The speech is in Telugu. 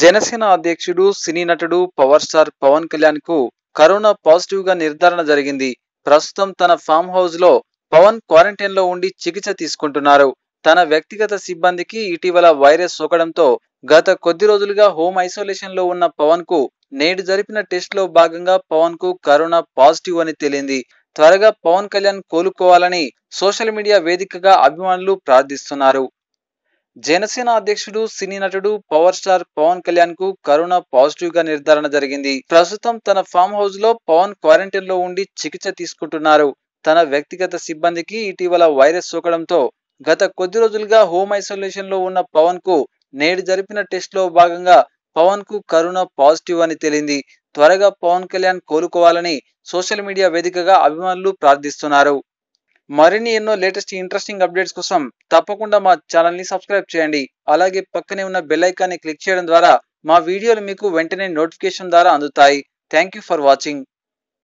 జనసేన అధ్యక్షుడు సినీ నటుడు పవర్ స్టార్ పవన్ కళ్యాణ్ కు కరోనా పాజిటివ్ గా నిర్ధారణ జరిగింది ప్రస్తుతం తన ఫామ్ హౌస్ లో పవన్ క్వారంటైన్ లో ఉండి చికిత్స తీసుకుంటున్నారు తన వ్యక్తిగత సిబ్బందికి ఇటీవల వైరస్ సోకడంతో గత కొద్ది రోజులుగా హోమ్ ఐసోలేషన్ లో ఉన్న పవన్ కు నేడు జరిపిన టెస్ట్ లో భాగంగా పవన్ కు కరోనా పాజిటివ్ అని తేలింది త్వరగా పవన్ కళ్యాణ్ కోలుకోవాలని సోషల్ మీడియా వేదికగా అభిమానులు ప్రార్థిస్తున్నారు జనసేన అధ్యక్షుడు సినీ నటుడు పవర్ స్టార్ పవన్ కళ్యాణ్ కు కరోనా పాజిటివ్ గా నిర్ధారణ జరిగింది ప్రస్తుతం తన ఫామ్ హౌస్ లో పవన్ క్వారంటైన్ లో ఉండి చికిత్స తీసుకుంటున్నారు తన వ్యక్తిగత సిబ్బందికి ఇటీవల వైరస్ సోకడంతో గత కొద్ది రోజులుగా హోమ్ ఐసోలేషన్ లో ఉన్న పవన్ కు నేడు జరిపిన టెస్ట్ లో భాగంగా పవన్ కు కరోనా పాజిటివ్ అని తేలింది త్వరగా పవన్ కళ్యాణ్ కోలుకోవాలని సోషల్ మీడియా వేదికగా అభిమానులు ప్రార్థిస్తున్నారు మరిన్ని ఎన్నో లేటెస్ట్ ఇంట్రెస్టింగ్ అప్డేట్స్ కోసం తప్పకుండా మా ఛానల్ని సబ్స్క్రైబ్ చేయండి అలాగే పక్కనే ఉన్న బెల్ ఐకాన్ని క్లిక్ చేయడం ద్వారా మా వీడియోలు మీకు వెంటనే నోటిఫికేషన్ ద్వారా అందుతాయి థ్యాంక్ యూ ఫర్ వాచింగ్